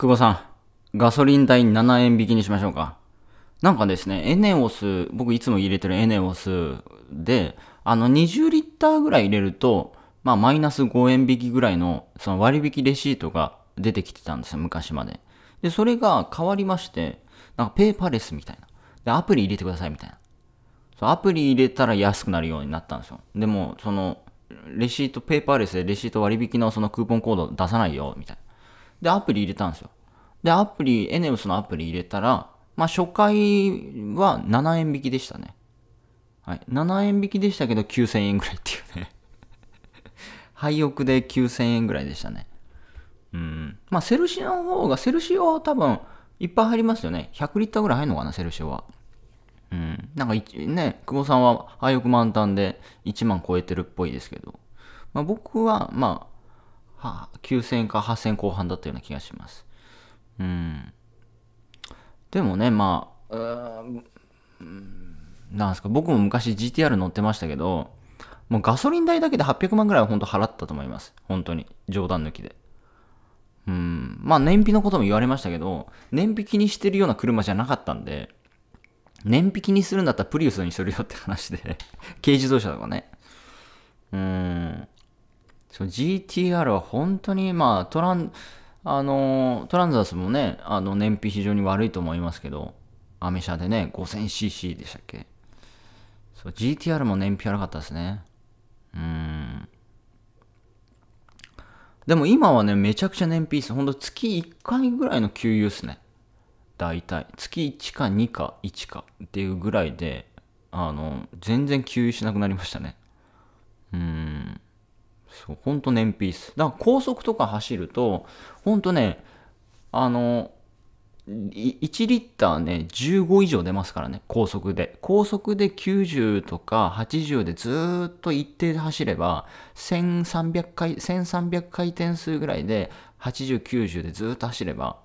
久保さん、ガソリン代7円引きにしましょうか。なんかですね、エネオス、僕いつも入れてるエネオスで、あの20リッターぐらい入れると、まあマイナス5円引きぐらいのその割引レシートが出てきてたんですよ、昔まで。で、それが変わりまして、なんかペーパーレスみたいな。で、アプリ入れてくださいみたいな。そう、アプリ入れたら安くなるようになったんですよ。でも、その、レシート、ペーパーレスでレシート割引のそのクーポンコード出さないよ、みたいな。で、アプリ入れたんですよ。で、アプリ、エネオスのアプリ入れたら、まあ、初回は7円引きでしたね。はい。7円引きでしたけど、9000円ぐらいっていうね 廃屋で9000円ぐらいでしたね。うん。まあ、セルシオの方が、セルシオは多分、いっぱい入りますよね。100リッターぐらい入るのかな、セルシオは。うん。なんか、ね、久保さんは、廃屋満タンで1万超えてるっぽいですけど。まあ、僕は、まあ、は9000か8000後半だったような気がします。うん。でもね、まあ、うん、なんすか、僕も昔 GTR 乗ってましたけど、もうガソリン代だけで800万ぐらいは本当払ったと思います。本当に。冗談抜きで。うん。まあ燃費のことも言われましたけど、燃費気にしてるような車じゃなかったんで、燃費気にするんだったらプリウスにするよって話で、軽自動車とかね。そう GTR は本当に、まあ、トラン、あの、トランザスもね、あの、燃費非常に悪いと思いますけど、アメ車でね、5000cc でしたっけ。そう、GTR も燃費悪かったですね。うん。でも今はね、めちゃくちゃ燃費いいです。ほんと月1回ぐらいの給油っすね。大体。月1か2か1かっていうぐらいで、あの、全然給油しなくなりましたね。そう、ほんと燃費いいっす。だから高速とか走ると、ほんとね、あの、1リッターね、15以上出ますからね、高速で。高速で90とか80でずっと一定で走れば、1300回、1300回転数ぐらいで、80、90でずっと走れば、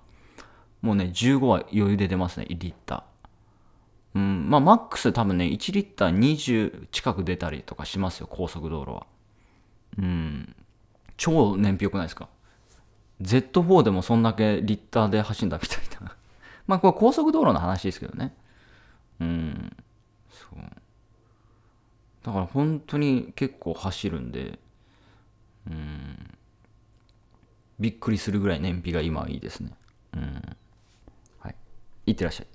もうね、15は余裕で出ますね、1リッター。うん、まあ、マックス多分ね、1リッター20近く出たりとかしますよ、高速道路は。うん、超燃費良くないですか Z4 でもそんだけリッターで走んだみたいな まあこれ高速道路の話ですけどねうんそうだから本当に結構走るんでうんびっくりするぐらい燃費が今はいいですねうんはいいってらっしゃい